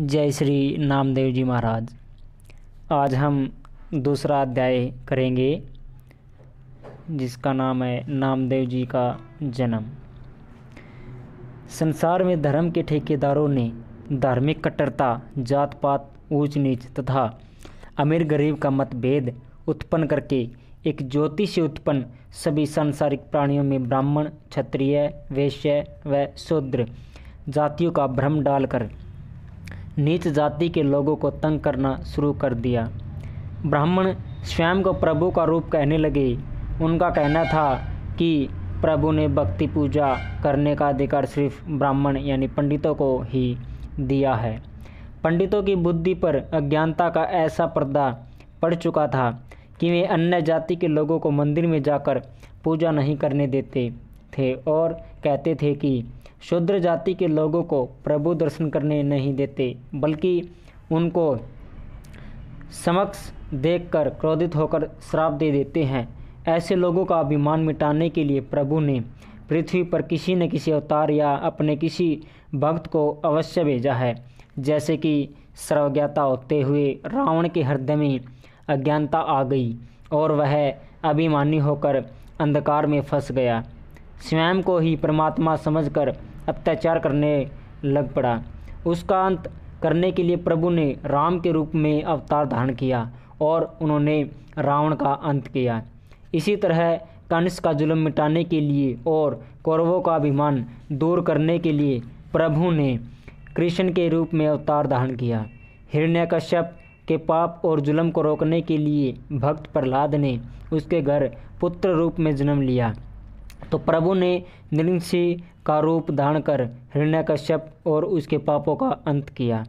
जय श्री नामदेव जी महाराज आज हम दूसरा अध्याय करेंगे जिसका नाम है नामदेव जी का जन्म संसार में धर्म के ठेकेदारों ने धार्मिक कट्टरता जात पात ऊंच नीच तथा अमीर गरीब का मतभेद उत्पन्न करके एक ज्योति से उत्पन्न सभी सांसारिक प्राणियों में ब्राह्मण क्षत्रिय वैश्य व शूद्र जातियों का भ्रम डालकर नीच जाति के लोगों को तंग करना शुरू कर दिया ब्राह्मण स्वयं को प्रभु का रूप कहने लगे उनका कहना था कि प्रभु ने भक्ति पूजा करने का अधिकार सिर्फ ब्राह्मण यानी पंडितों को ही दिया है पंडितों की बुद्धि पर अज्ञानता का ऐसा पर्दा पड़ चुका था कि वे अन्य जाति के लोगों को मंदिर में जाकर पूजा नहीं करने देते थे और कहते थे कि शूद्र जाति के लोगों को प्रभु दर्शन करने नहीं देते बल्कि उनको समक्ष देखकर क्रोधित होकर श्राप दे देते हैं ऐसे लोगों का अभिमान मिटाने के लिए प्रभु ने पृथ्वी पर किसी न किसी अवतार या अपने किसी भक्त को अवश्य भेजा है जैसे कि सर्वज्ञाता होते हुए रावण के हृदय में अज्ञानता आ गई और वह अभिमानी होकर अंधकार में फंस गया स्वयं को ही परमात्मा समझकर अत्याचार करने लग पड़ा उसका अंत करने के लिए प्रभु ने राम के रूप में अवतार धारण किया और उन्होंने रावण का अंत किया इसी तरह कंस का जुल्म मिटाने के लिए और कौरवों का अभिमान दूर करने के लिए प्रभु ने कृष्ण के रूप में अवतार धारण किया हिरण्यकश्यप के पाप और जुल्म को रोकने के लिए भक्त प्रहलाद ने उसके घर पुत्र रूप में जन्म लिया तो प्रभु ने नृंसी का रूप धारण कर हृणय कश्यप और उसके पापों का अंत किया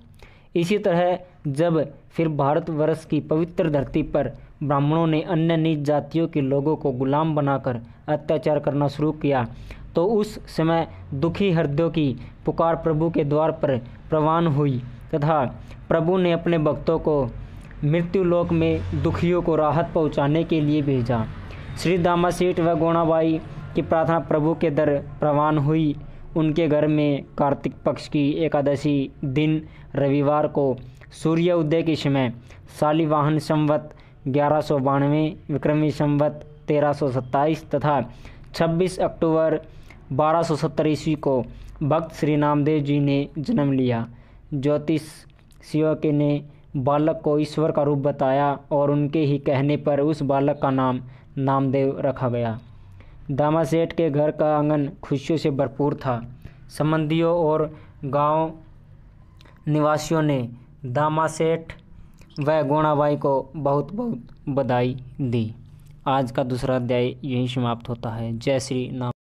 इसी तरह जब फिर भारतवर्ष की पवित्र धरती पर ब्राह्मणों ने अन्य निज जातियों के लोगों को गुलाम बनाकर अत्याचार करना शुरू किया तो उस समय दुखी हृदयों की पुकार प्रभु के द्वार पर प्रवान हुई तथा प्रभु ने अपने भक्तों को मृत्यु लोक में दुखियों को राहत पहुंचाने के लिए भेजा श्री दामा सेठ व गोणाबाई की प्रार्थना प्रभु के दर प्रवान हुई उनके घर में कार्तिक पक्ष की एकादशी दिन रविवार को सूर्य उदय के समय शालिवाहन संवत ग्यारह सौ बानवे विक्रमी संवत तेरह सौ सत्ताईस तथा छब्बीस अक्टूबर बारह सौ सत्तर ईस्वी को भक्त श्री नामदेव जी ने जन्म लिया ज्योतिष शिव के ने बालक को ईश्वर का रूप बताया और उनके ही कहने पर उस बालक का नाम नामदेव रखा गया दामा सेठ के घर का आंगन खुशियों से भरपूर था संबंधियों और गांव निवासियों ने दामा सेठ व गोणाबाई को बहुत बहुत बधाई दी आज का दूसरा अध्याय यहीं समाप्त होता है जय श्री नाम